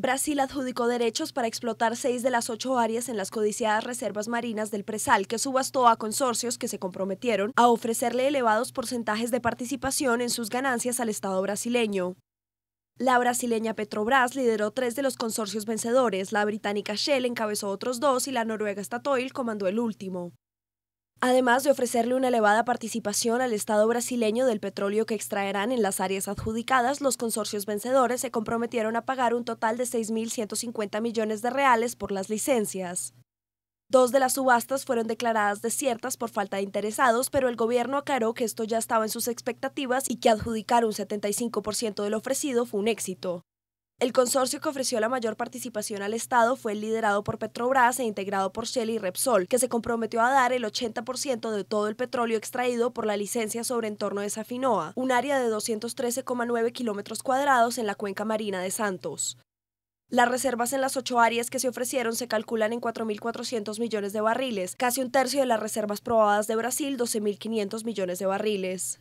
Brasil adjudicó derechos para explotar seis de las ocho áreas en las codiciadas reservas marinas del Presal, que subastó a consorcios que se comprometieron a ofrecerle elevados porcentajes de participación en sus ganancias al Estado brasileño. La brasileña Petrobras lideró tres de los consorcios vencedores, la británica Shell encabezó otros dos y la noruega Statoil comandó el último además de ofrecerle una elevada participación al Estado brasileño del petróleo que extraerán en las áreas adjudicadas, los consorcios vencedores se comprometieron a pagar un total de 6.150 millones de reales por las licencias. Dos de las subastas fueron declaradas desiertas por falta de interesados, pero el gobierno aclaró que esto ya estaba en sus expectativas y que adjudicar un 75% de lo ofrecido fue un éxito. El consorcio que ofreció la mayor participación al Estado fue el liderado por Petrobras e integrado por Shell y Repsol, que se comprometió a dar el 80% de todo el petróleo extraído por la licencia sobre entorno de Safinoa, un área de 213,9 kilómetros cuadrados en la cuenca marina de Santos. Las reservas en las ocho áreas que se ofrecieron se calculan en 4.400 millones de barriles, casi un tercio de las reservas probadas de Brasil, 12.500 millones de barriles.